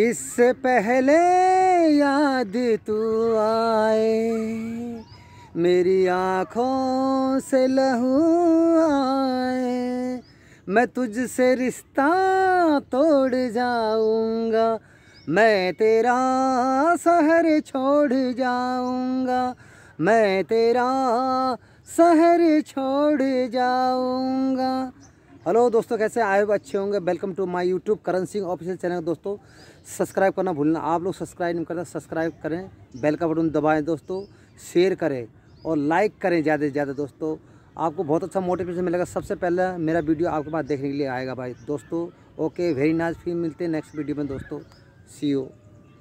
इससे पहले याद तू आए मेरी आँखों से लहू आए मैं तुझसे रिश्ता तोड़ जाऊँगा मैं तेरा शहर छोड़ जाऊँगा मैं तेरा शहर छोड़ जाऊँगा हेलो दोस्तों कैसे आए अच्छे होंगे welcome to my YouTube Karan Singh official channel दोस्तों सब्सक्राइब करना भूलना आप लोग सब्सक्राइब नहीं करते सब्सक्राइब करें बेल का बटन दबाएं दोस्तों शेयर करें और लाइक करें ज़्यादा से ज़्यादा दोस्तों आपको बहुत अच्छा मोटिवेशन मिलेगा सबसे पहले मेरा वीडियो आपके पास देखने के लिए आएगा भाई दोस्तों ओके वेरी नाइस फिर मिलते हैं नेक्स्ट वीडियो में दोस्तों सी